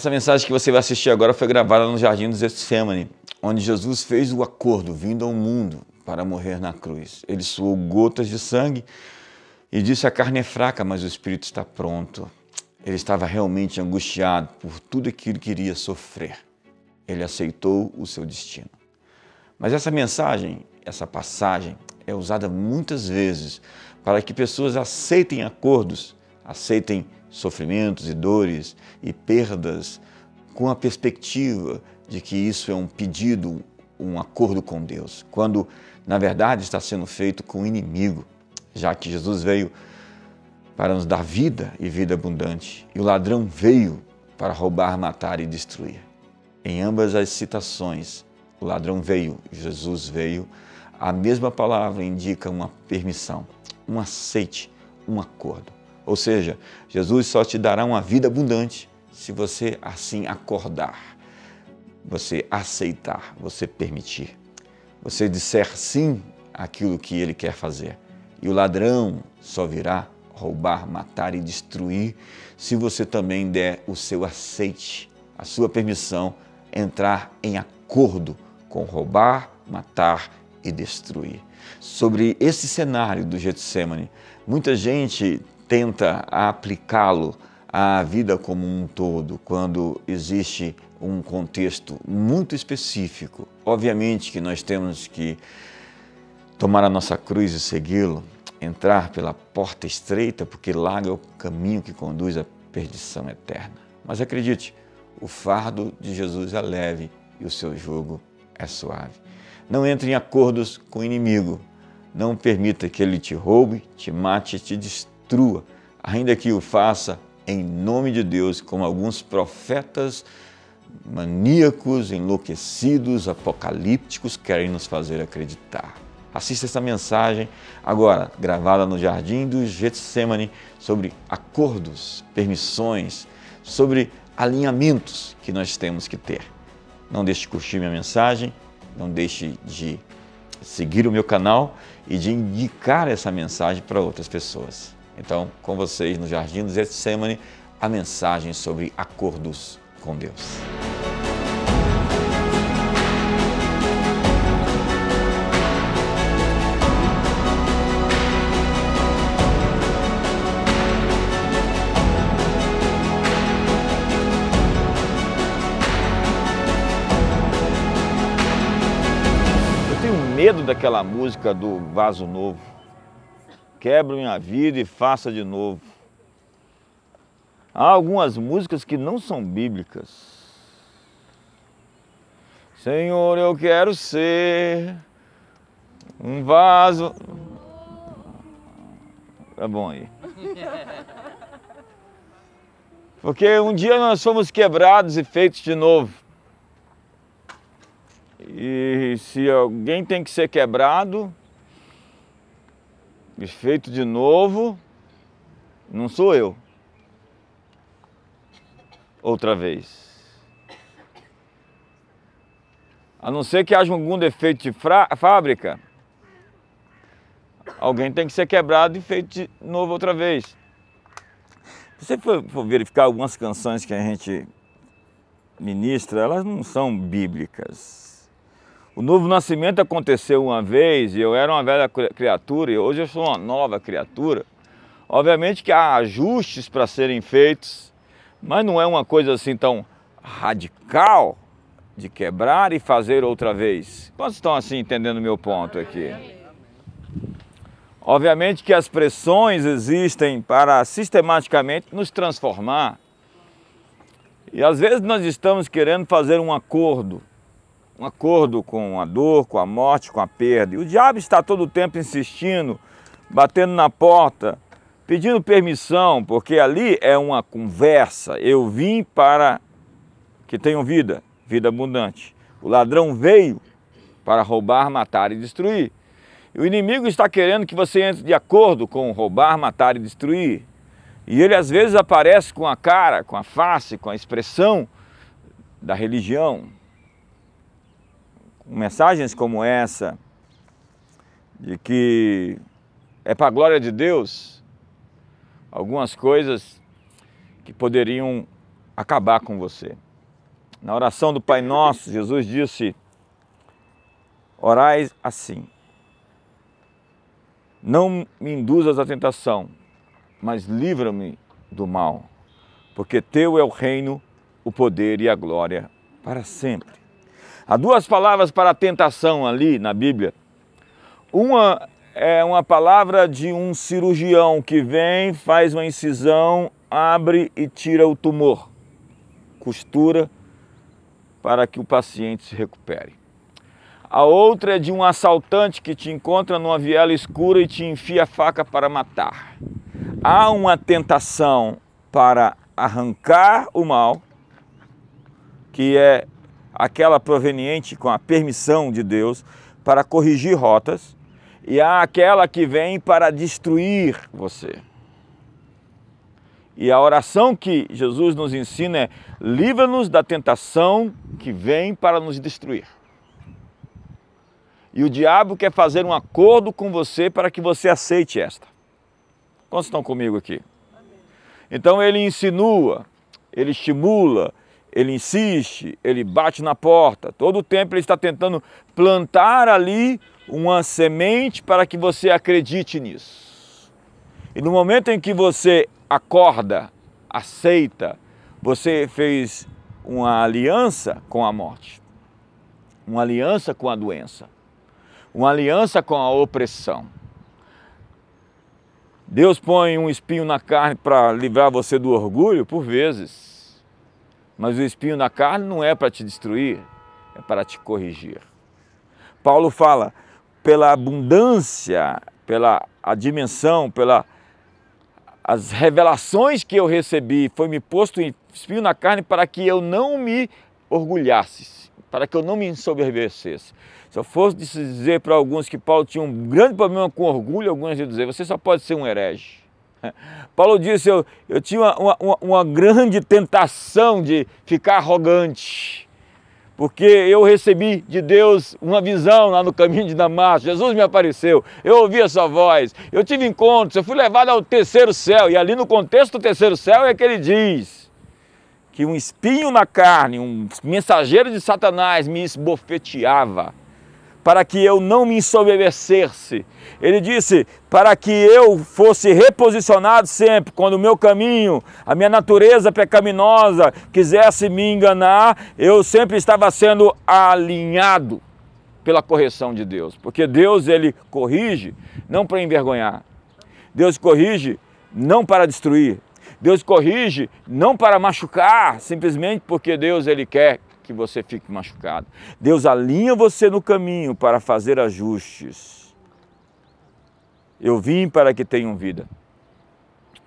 Essa mensagem que você vai assistir agora foi gravada no Jardim do Getsemane, onde Jesus fez o acordo vindo ao mundo para morrer na cruz. Ele suou gotas de sangue e disse: A carne é fraca, mas o espírito está pronto. Ele estava realmente angustiado por tudo aquilo que iria sofrer. Ele aceitou o seu destino. Mas essa mensagem, essa passagem, é usada muitas vezes para que pessoas aceitem acordos, aceitem sofrimentos e dores e perdas com a perspectiva de que isso é um pedido, um acordo com Deus, quando na verdade está sendo feito com o inimigo, já que Jesus veio para nos dar vida e vida abundante, e o ladrão veio para roubar, matar e destruir. Em ambas as citações, o ladrão veio, Jesus veio, a mesma palavra indica uma permissão, um aceite, um acordo. Ou seja, Jesus só te dará uma vida abundante se você assim acordar, você aceitar, você permitir. Você disser sim àquilo que ele quer fazer. E o ladrão só virá roubar, matar e destruir se você também der o seu aceite, a sua permissão entrar em acordo com roubar, matar e destruir. Sobre esse cenário do Getsemane, muita gente tenta aplicá-lo à vida como um todo, quando existe um contexto muito específico. Obviamente que nós temos que tomar a nossa cruz e segui-lo, entrar pela porta estreita, porque larga é o caminho que conduz à perdição eterna. Mas acredite, o fardo de Jesus é leve e o seu jugo é suave. Não entre em acordos com o inimigo. Não permita que ele te roube, te mate, te destrua destrua, ainda que o faça em nome de Deus, como alguns profetas maníacos, enlouquecidos, apocalípticos querem nos fazer acreditar. Assista essa mensagem agora, gravada no Jardim do Getsemane, sobre acordos, permissões, sobre alinhamentos que nós temos que ter. Não deixe de curtir minha mensagem, não deixe de seguir o meu canal e de indicar essa mensagem para outras pessoas. Então, com vocês no Jardim do Getsemane, a mensagem sobre acordos com Deus. medo daquela música do Vaso Novo quebra minha vida e faça de novo. Há algumas músicas que não são bíblicas. Senhor, eu quero ser um vaso. Tá bom aí. Porque um dia nós somos quebrados e feitos de novo. E se alguém tem que ser quebrado, e feito de novo, não sou eu. Outra vez. A não ser que haja algum defeito de fábrica, alguém tem que ser quebrado e feito de novo outra vez. Se você for, verificar algumas canções que a gente ministra, elas não são bíblicas o novo nascimento aconteceu uma vez e eu era uma velha criatura e hoje eu sou uma nova criatura. Obviamente que há ajustes para serem feitos, mas não é uma coisa assim tão radical de quebrar e fazer outra vez. Quantos estão assim entendendo meu ponto aqui? Obviamente que as pressões existem para sistematicamente nos transformar. E às vezes nós estamos querendo fazer um acordo um acordo com a dor, com a morte, com a perda. E o diabo está todo o tempo insistindo, batendo na porta, pedindo permissão, porque ali é uma conversa. Eu vim para que tenham vida, vida abundante. O ladrão veio para roubar, matar e destruir. E o inimigo está querendo que você entre de acordo com roubar, matar e destruir. E ele às vezes aparece com a cara, com a face, com a expressão da religião, mensagens como essa, de que é para a glória de Deus, algumas coisas que poderiam acabar com você. Na oração do Pai Nosso, Jesus disse: Orais assim. Não me induzas à tentação, mas livra-me do mal, porque teu é o reino, o poder e a glória para sempre. Há duas palavras para a tentação ali na Bíblia. Uma é uma palavra de um cirurgião que vem, faz uma incisão, abre e tira o tumor, costura para que o paciente se recupere. A outra é de um assaltante que te encontra numa viela escura e te enfia a faca para matar. Há uma tentação para arrancar o mal, que é aquela proveniente com a permissão de Deus para corrigir rotas, e há aquela que vem para destruir você. E a oração que Jesus nos ensina é: livra-nos da tentação que vem para nos destruir. E o diabo quer fazer um acordo com você para que você aceite esta. Quantos estão comigo aqui? Então ele insinua, ele estimula, ele insiste, ele bate na porta. Todo o tempo ele está tentando plantar ali uma semente para que você acredite nisso. E no momento em que você acorda, aceita, você fez uma aliança com a morte, uma aliança com a doença, uma aliança com a opressão. Deus põe um espinho na carne para livrar você do orgulho, por vezes mas o espinho na carne não é para te destruir, é para te corrigir. Paulo fala, pela abundância, pela a dimensão, pela as revelações que eu recebi, foi-me posto espinho na carne para que eu não me orgulhasse, para que eu não me ensoberbecesse. Se eu fosse dizer para alguns que Paulo tinha um grande problema com orgulho, alguns iam dizer, você só pode ser um herege. Paulo disse: Eu, eu tinha uma, uma, uma grande tentação de ficar arrogante, porque eu recebi de Deus uma visão lá no caminho de Damasco. Jesus me apareceu, eu ouvi a sua voz, eu tive encontros, eu fui levado ao terceiro céu. E ali no contexto do terceiro céu é que ele diz que um espinho na carne, um mensageiro de Satanás me esbofeteava para que eu não me ensoberbecesse. Ele disse, para que eu fosse reposicionado sempre, quando o meu caminho, a minha natureza pecaminosa quisesse me enganar, eu sempre estava sendo alinhado pela correção de Deus. Porque Deus, ele corrige não para envergonhar. Deus corrige não para destruir. Deus corrige não para machucar, simplesmente porque Deus ele quer que você fique machucado. Deus alinha você no caminho para fazer ajustes. Eu vim para que tenham vida.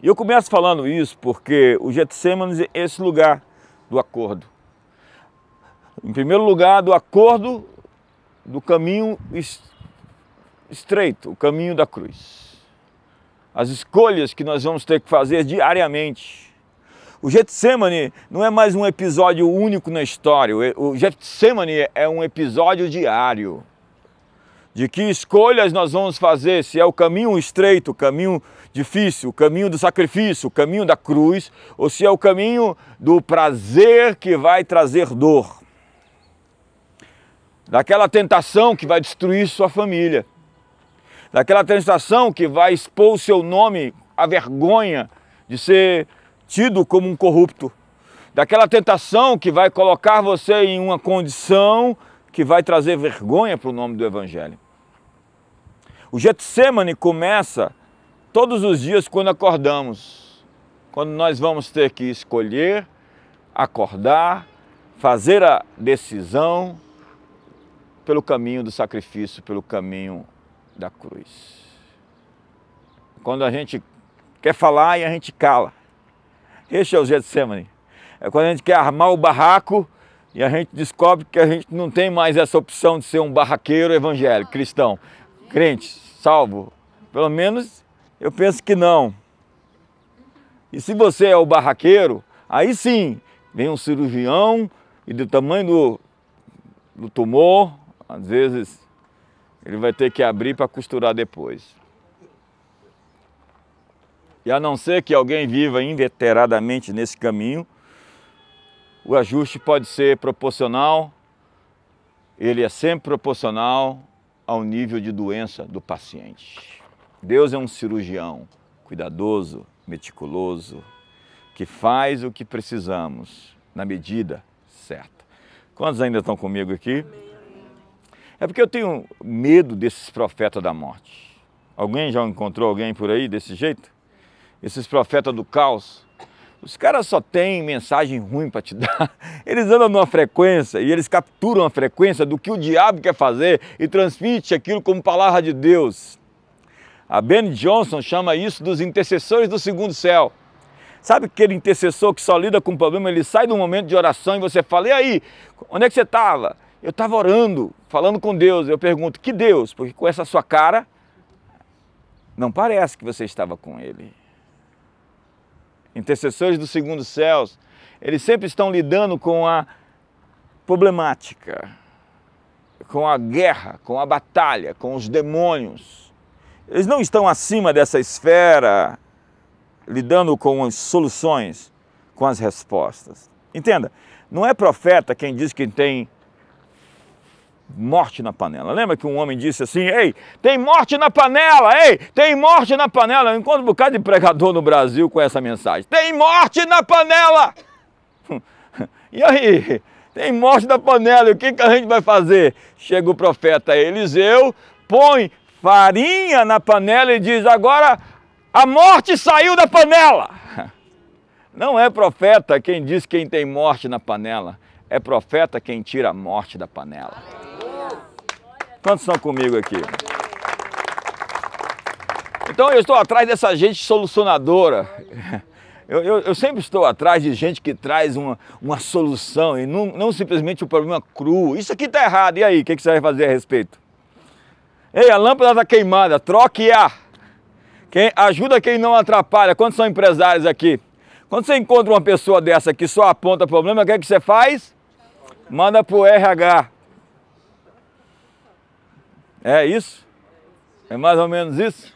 E eu começo falando isso porque o Getsemane é esse lugar do acordo. Em primeiro lugar, do acordo do caminho estreito, o caminho da cruz. As escolhas que nós vamos ter que fazer diariamente o Getsemane não é mais um episódio único na história. O Getsemane é um episódio diário. De que escolhas nós vamos fazer, se é o caminho estreito, o caminho difícil, o caminho do sacrifício, o caminho da cruz, ou se é o caminho do prazer que vai trazer dor, daquela tentação que vai destruir sua família, daquela tentação que vai expor o seu nome à vergonha de ser tido como um corrupto, daquela tentação que vai colocar você em uma condição que vai trazer vergonha para o nome do Evangelho. O Getsemane começa todos os dias quando acordamos, quando nós vamos ter que escolher, acordar, fazer a decisão pelo caminho do sacrifício, pelo caminho da cruz. Quando a gente quer falar e a gente cala. Esse é o Getsemane. É quando a gente quer armar o barraco e a gente descobre que a gente não tem mais essa opção de ser um barraqueiro evangélico, cristão, crente, salvo. Pelo menos eu penso que não. E se você é o barraqueiro, aí sim vem um cirurgião e do tamanho do, do tumor, às vezes ele vai ter que abrir para costurar depois. E a não ser que alguém viva inveteradamente nesse caminho, o ajuste pode ser proporcional, ele é sempre proporcional ao nível de doença do paciente. Deus é um cirurgião cuidadoso, meticuloso, que faz o que precisamos na medida certa. Quantos ainda estão comigo aqui? É porque eu tenho medo desses profetas da morte. Alguém já encontrou alguém por aí desse jeito? esses profetas do caos, os caras só têm mensagem ruim para te dar. Eles andam numa frequência e eles capturam a frequência do que o diabo quer fazer e transmite aquilo como palavra de Deus. A Ben Johnson chama isso dos intercessores do segundo céu. Sabe aquele intercessor que só lida com o problema? Ele sai do momento de oração e você fala: E aí, onde é que você estava? Eu estava orando, falando com Deus. Eu pergunto: Que Deus? Porque com essa sua cara, não parece que você estava com Ele intercessores dos segundos céus, eles sempre estão lidando com a problemática, com a guerra, com a batalha, com os demônios. Eles não estão acima dessa esfera lidando com as soluções, com as respostas. Entenda, não é profeta quem diz que tem morte na panela. Lembra que um homem disse assim: Ei, tem morte na panela, ei, tem morte na panela. Eu encontro um bocado de pregador no Brasil com essa mensagem: Tem morte na panela! e aí? Tem morte na panela, e o que, que a gente vai fazer? Chega o profeta Eliseu, põe farinha na panela e diz: Agora a morte saiu da panela. Não é profeta quem diz quem tem morte na panela, é profeta quem tira a morte da panela. Quantos estão comigo aqui? Então eu estou atrás dessa gente solucionadora. Eu, eu, eu, sempre estou atrás de gente que traz uma, uma solução e não, não simplesmente o um problema cru. Isso aqui está errado, e aí? O que, que você vai fazer a respeito? Ei, a lâmpada está queimada, troque-a. Quem ajuda quem não atrapalha. Quantos são empresários aqui? Quando você encontra uma pessoa dessa que só aponta problema, o que, é que você faz? Manda para o RH. É isso? É mais ou menos isso?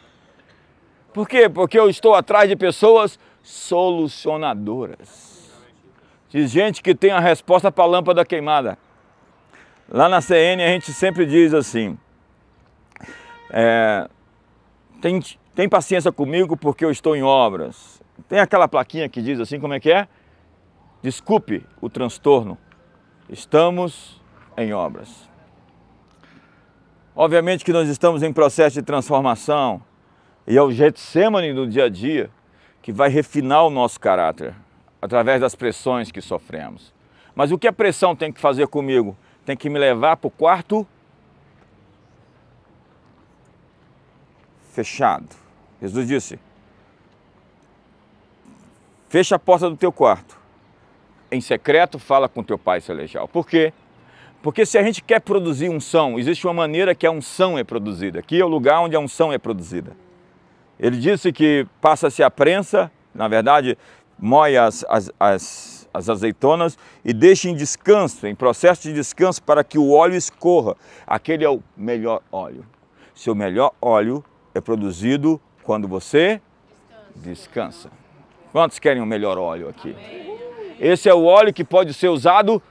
Por quê? Porque eu estou atrás de pessoas solucionadoras. De gente que tem a resposta para a lâmpada queimada. Lá na CN a gente sempre diz assim, é, tem, tem paciência comigo porque eu estou em obras. Tem aquela plaquinha que diz assim, como é que é? Desculpe o transtorno, estamos em obras. Obviamente que nós estamos em processo de transformação e é o Getsemane do dia a dia que vai refinar o nosso caráter através das pressões que sofremos. Mas o que a pressão tem que fazer comigo? Tem que me levar para o quarto fechado. Jesus disse: Fecha a porta do teu quarto. Em secreto, fala com teu pai celestial. Por quê? Porque se a gente quer produzir unção, existe uma maneira que a unção é produzida. Aqui é o lugar onde a unção é produzida. Ele disse que passa-se a prensa, na verdade, moe as, as, as, as, azeitonas e deixa em descanso, em processo de descanso, para que o óleo escorra. Aquele é o melhor óleo. Seu melhor óleo é produzido quando você descansa. Quantos querem o melhor óleo aqui? Esse é o óleo que pode ser usado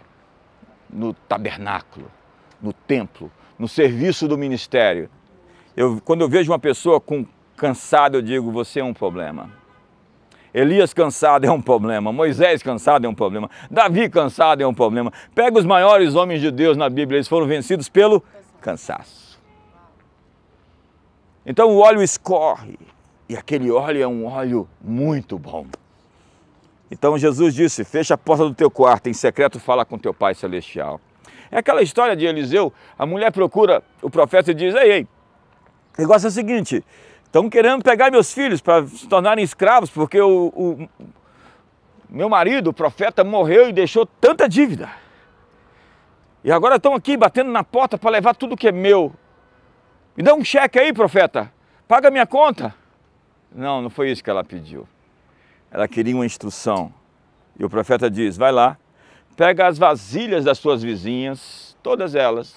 no tabernáculo, no templo, no serviço do ministério. Eu, quando eu vejo uma pessoa com cansado, eu digo: você é um problema. Elias cansado é um problema, Moisés cansado é um problema, Davi cansado é um problema. Pega os maiores homens de Deus na Bíblia, eles foram vencidos pelo cansaço. Então o óleo escorre, e aquele óleo é um óleo muito bom. Então Jesus disse: Fecha a porta do teu quarto, em secreto fala com teu Pai Celestial. É aquela história de Eliseu: a mulher procura o profeta e diz: Ei, ei, o negócio é o seguinte: estão querendo pegar meus filhos para se tornarem escravos, porque o, o meu marido, o profeta, morreu e deixou tanta dívida. E agora estão aqui batendo na porta para levar tudo que é meu. Me dá um cheque aí, profeta. Paga minha conta. Não, não foi isso que ela pediu. Ela queria uma instrução. E o profeta diz: vai lá, pega as vasilhas das suas vizinhas, todas elas.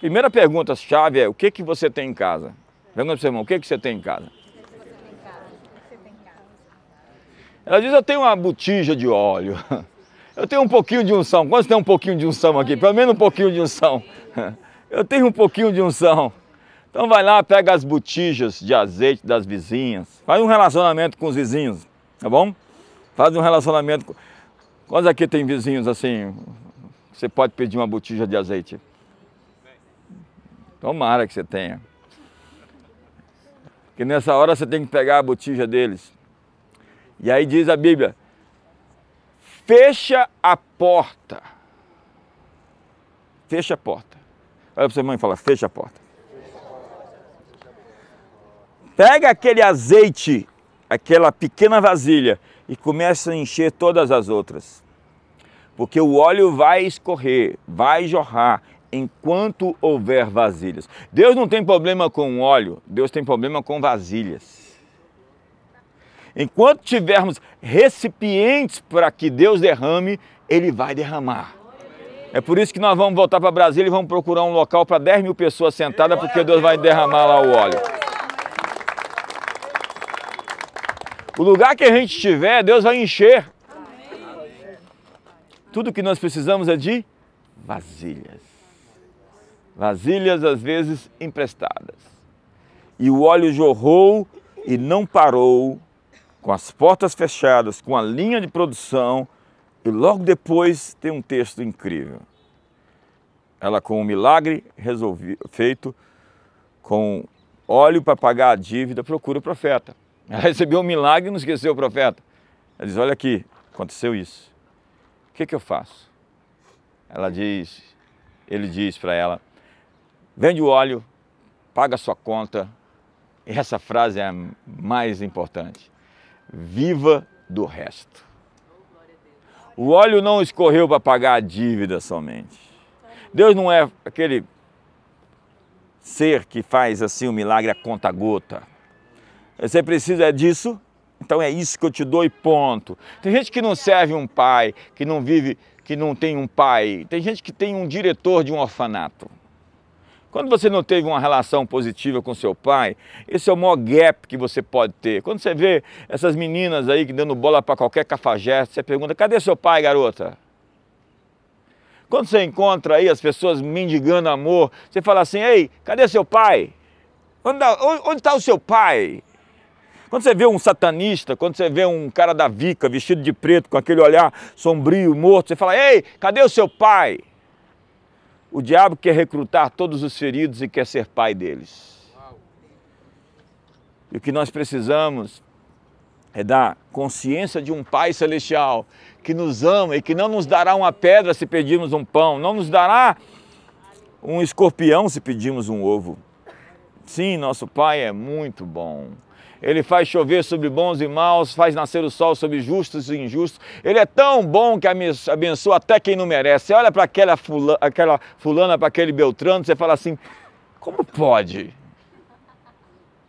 Primeira pergunta-chave é: o que, que você tem em casa? Pergunta para o seu irmão: o que, que você tem em casa? Ela diz: eu tenho uma botija de óleo. Eu tenho um pouquinho de unção. Quantos tem um pouquinho de unção aqui? Pelo menos um pouquinho de unção. Eu tenho um pouquinho de unção. Então vai lá, pega as botijas de azeite das vizinhas. Faz um relacionamento com os vizinhos tá bom? Faz um relacionamento. Quantos aqui tem vizinhos assim? Você pode pedir uma botija de azeite. Tomara que você tenha. Que nessa hora você tem que pegar a botija deles. E aí diz a Bíblia: fecha a porta. Fecha a porta. Olha para sua mãe e fala: fecha a porta. Pega aquele azeite aquela pequena vasilha e começa a encher todas as outras. Porque o óleo vai escorrer, vai jorrar enquanto houver vasilhas. Deus não tem problema com óleo, Deus tem problema com vasilhas. Enquanto tivermos recipientes para que Deus derrame, Ele vai derramar. É por isso que nós vamos voltar para Brasília e vamos procurar um local para 10 mil pessoas sentadas, porque Deus vai derramar lá o óleo. O lugar que a gente estiver, Deus vai encher. Tudo que nós precisamos é de vasilhas. Vasilhas, às vezes, emprestadas. E o óleo jorrou e não parou, com as portas fechadas, com a linha de produção. E logo depois tem um texto incrível. Ela, com um milagre resolvi, feito, com óleo para pagar a dívida, procura o profeta. Ela recebeu um milagre e não esqueceu o profeta. Ela diz: Olha aqui, aconteceu isso. O que, que eu faço? Ela diz: Ele diz para ela: Vende o óleo, paga a sua conta. E essa frase é a mais importante. Viva do resto. O óleo não escorreu para pagar a dívida somente. Deus não é aquele ser que faz assim o um milagre a conta gota. Você precisa disso? Então é isso que eu te dou e ponto. Tem gente que não serve um pai, que não vive, que não tem um pai. Tem gente que tem um diretor de um orfanato. Quando você não teve uma relação positiva com seu pai, esse é o maior gap que você pode ter. Quando você vê essas meninas aí que dando bola para qualquer cafajeste, você pergunta: cadê seu pai, garota? Quando você encontra aí as pessoas mendigando amor, você fala assim: ei, cadê seu pai? Onde está tá o seu pai? Quando você vê um satanista, quando você vê um cara da Vica vestido de preto, com aquele olhar sombrio, morto, você fala: Ei, cadê o seu pai? O diabo quer recrutar todos os feridos e quer ser pai deles. E o que nós precisamos é da consciência de um Pai Celestial que nos ama e que não nos dará uma pedra se pedirmos um pão, não nos dará um escorpião se pedirmos um ovo. Sim, nosso Pai é muito bom. Ele faz chover sobre bons e maus, faz nascer o sol sobre justos e injustos. Ele é tão bom que abençoa até quem não merece. Você olha para aquela fulana, aquela fulana para aquele Beltrano, você fala assim: como pode?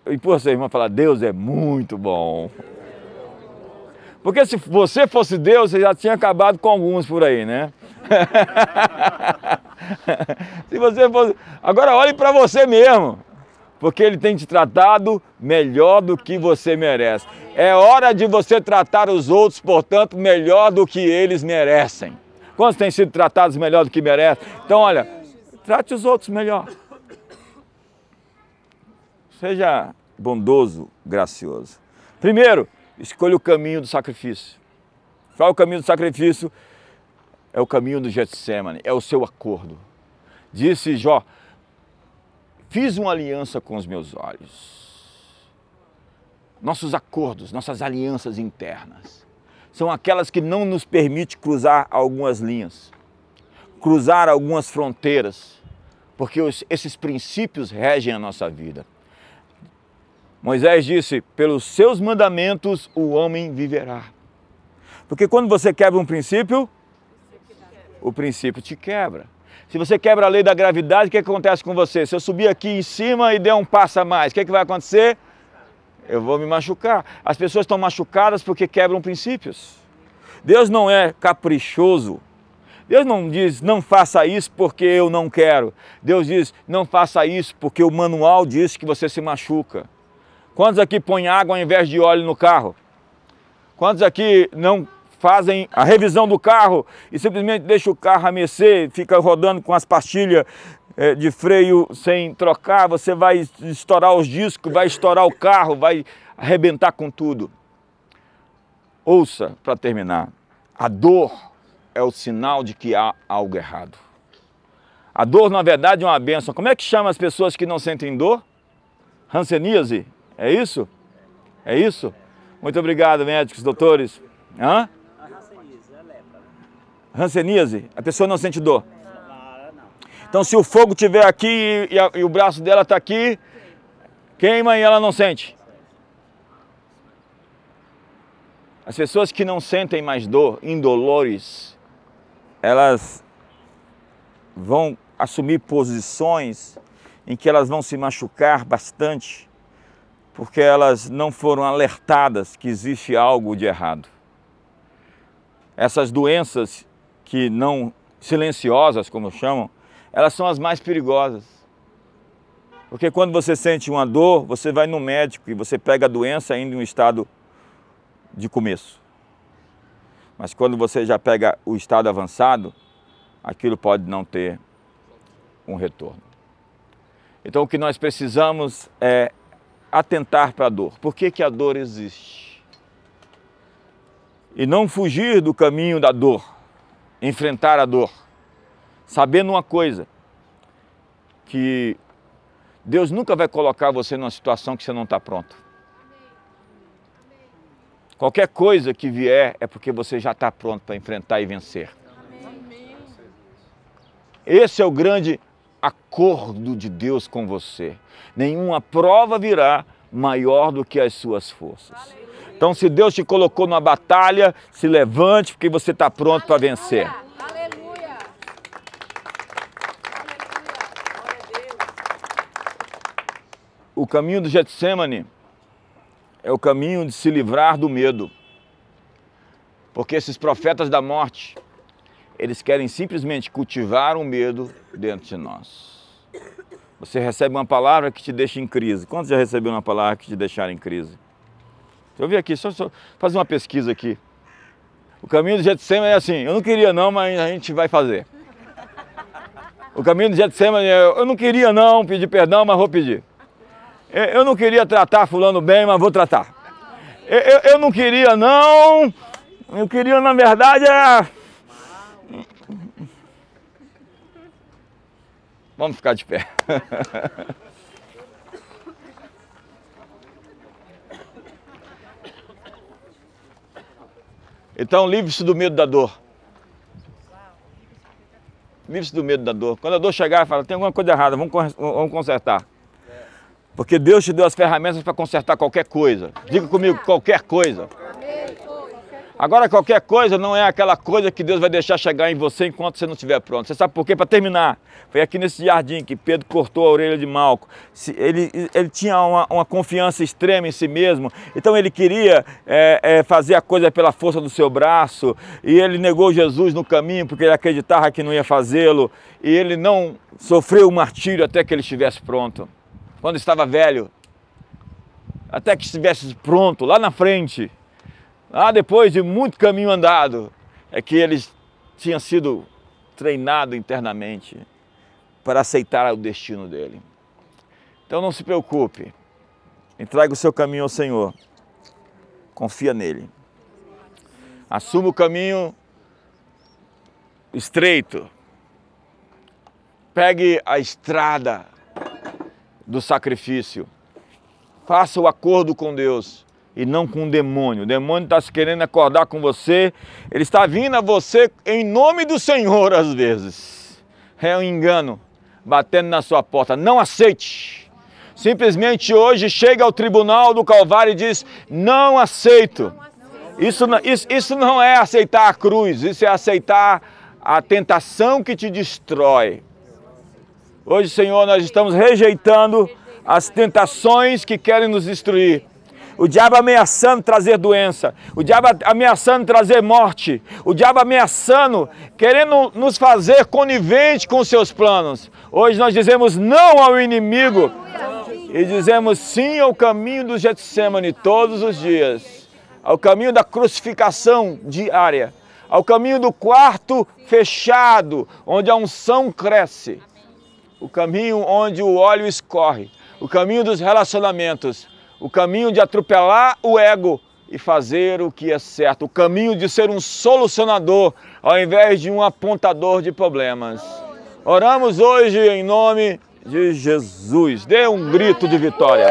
E por sua irmã fala: Deus é muito bom. Porque se você fosse Deus, você já tinha acabado com alguns por aí, né? se você fosse. Agora olhe para você mesmo porque Ele tem te tratado melhor do que você merece. É hora de você tratar os outros, portanto, melhor do que eles merecem. Quantos têm sido tratados melhor do que merecem? Então, olha, trate os outros melhor. Seja bondoso, gracioso. Primeiro, escolha o caminho do sacrifício. Qual é o caminho do sacrifício? É o caminho do Getsemane, é o seu acordo. Disse Jó, Fiz uma aliança com os meus olhos. Nossos acordos, nossas alianças internas são aquelas que não nos permite cruzar algumas linhas, cruzar algumas fronteiras, porque esses princípios regem a nossa vida. Moisés disse: "Pelos seus mandamentos o homem viverá". Porque quando você quebra um princípio, o princípio te quebra. Se você quebra a lei da gravidade, o que, acontece com você? Se eu subir aqui em cima e der um passo a mais, o que, é que vai acontecer? Eu vou me machucar. As pessoas estão machucadas porque quebram princípios. Deus não é caprichoso. Deus não diz, não faça isso porque eu não quero. Deus diz, não faça isso porque o manual diz que você se machuca. Quantos aqui põem água ao invés de óleo no carro? Quantos aqui não fazem a revisão do carro e simplesmente deixam o carro a mercê, fica rodando com as pastilhas é, de freio sem trocar, você vai estourar os discos, vai estourar o carro, vai arrebentar com tudo. Ouça, para terminar, a dor é o sinal de que há algo errado. A dor, na verdade, é uma benção. Como é que chama as pessoas que não sentem dor? Hanseníase, é isso? É isso? Muito obrigado, médicos, doutores. Hã? Hanseníase, a pessoa não sente dor. Então, se o fogo tiver aqui e, a, e o braço dela está aqui, queima e ela não sente. As pessoas que não sentem mais dor, indolores, elas vão assumir posições em que elas vão se machucar bastante, porque elas não foram alertadas que existe algo de errado. Essas doenças que não silenciosas, como chamam, elas são as mais perigosas. Porque quando você sente uma dor, você vai no médico e você pega a doença ainda em um estado de começo. Mas quando você já pega o estado avançado, aquilo pode não ter um retorno. Então o que nós precisamos é atentar para a dor. Por que, que a dor existe? E não fugir do caminho da dor enfrentar a dor, sabendo uma coisa, que Deus nunca vai colocar você numa situação que você não está pronto. Qualquer coisa que vier é porque você já está pronto para enfrentar e vencer. Esse é o grande acordo de Deus com você. Nenhuma prova virá maior do que as suas forças. Então, se Deus te colocou numa batalha, se levante, porque você está pronto para vencer. Aleluia. O caminho do Getsemane é o caminho de se livrar do medo. Porque esses profetas da morte, eles querem simplesmente cultivar o um medo dentro de nós. Você recebe uma palavra que te deixa em crise. Quantos já receberam uma palavra que te deixaram em crise? Deixa eu ver aqui, só, só fazer uma pesquisa aqui. O caminho do Getsema é assim, eu não queria não, mas a gente vai fazer. O caminho do Getsema é, eu não queria não pedir perdão, mas vou pedir. Eu não queria tratar fulano bem, mas vou tratar. Eu, eu, eu não queria não, eu queria na verdade é... Vamos ficar de pé. Então, livre-se do medo da dor. Livre-se do medo da dor. Quando a dor chegar, fala: tem alguma coisa errada, vamos, vamos consertar. Porque Deus te deu as ferramentas para consertar qualquer coisa. Diga comigo, qualquer coisa. Agora, qualquer coisa não é aquela coisa que Deus vai deixar chegar em você enquanto você não estiver pronto. Você sabe por quê? Para terminar, foi aqui nesse jardim que Pedro cortou a orelha de Malco. Ele, ele tinha uma, uma confiança extrema em si mesmo, então ele queria é, é, fazer a coisa pela força do seu braço, e ele negou Jesus no caminho porque ele acreditava que não ia fazê-lo, e ele não sofreu o martírio até que ele estivesse pronto. Quando estava velho, até que estivesse pronto, lá na frente. Lá ah, depois de muito caminho andado, é que eles tinha sido treinado internamente para aceitar o destino dele. Então não se preocupe, entregue o seu caminho ao Senhor, confia nele. Assuma o caminho estreito, pegue a estrada do sacrifício, faça o acordo com Deus e não com o demônio. O demônio está se querendo acordar com você, ele está vindo a você em nome do Senhor às vezes. É um engano batendo na sua porta. Não aceite. Simplesmente hoje chega ao tribunal do Calvário e diz: Não aceito. Isso, isso, isso não é aceitar a cruz, isso é aceitar a tentação que te destrói. Hoje, Senhor, nós estamos rejeitando as tentações que querem nos destruir o diabo ameaçando trazer doença, o diabo ameaçando trazer morte, o diabo ameaçando, querendo nos fazer conivente com seus planos. Hoje nós dizemos não ao inimigo e dizemos sim ao caminho do Getsemane todos os dias, ao caminho da crucificação diária, ao caminho do quarto fechado, onde a unção cresce, o caminho onde o óleo escorre, o caminho dos relacionamentos, o caminho de atropelar o ego e fazer o que é certo, o caminho de ser um solucionador ao invés de um apontador de problemas. Oramos hoje em nome de Jesus. Dê um grito de vitória.